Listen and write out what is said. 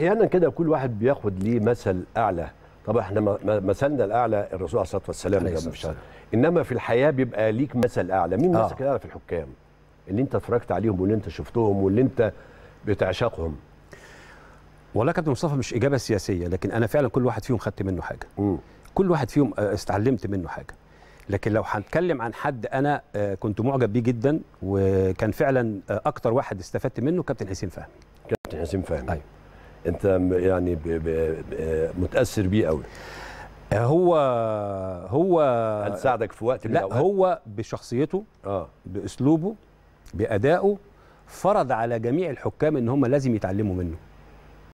احيانا كده كل واحد بياخد ليه مثل اعلى طب احنا مثلنا الاعلى الرسول عليه الصلاه والسلام عليه الصلاه انما في الحياه بيبقى ليك مثل اعلى مين آه. مثلك الاعلى في الحكام اللي انت اتفرجت عليهم واللي انت شفتهم واللي انت بتعشقهم والله يا كابتن مصطفى مش اجابه سياسيه لكن انا فعلا كل واحد فيهم خدت منه حاجه م. كل واحد فيهم آه، استعلمت منه حاجه لكن لو هنتكلم عن حد انا آه، كنت معجب بيه جدا وكان فعلا آه، اكتر واحد استفدت منه كابتن حسين فهمي كابتن حسين فهمي ايوه انت يعني بـ بـ بـ متاثر بيه قوي هو هو هل ساعدك في وقت لا الأوقات؟ هو بشخصيته اه باسلوبه بادائه فرض على جميع الحكام ان هم لازم يتعلموا منه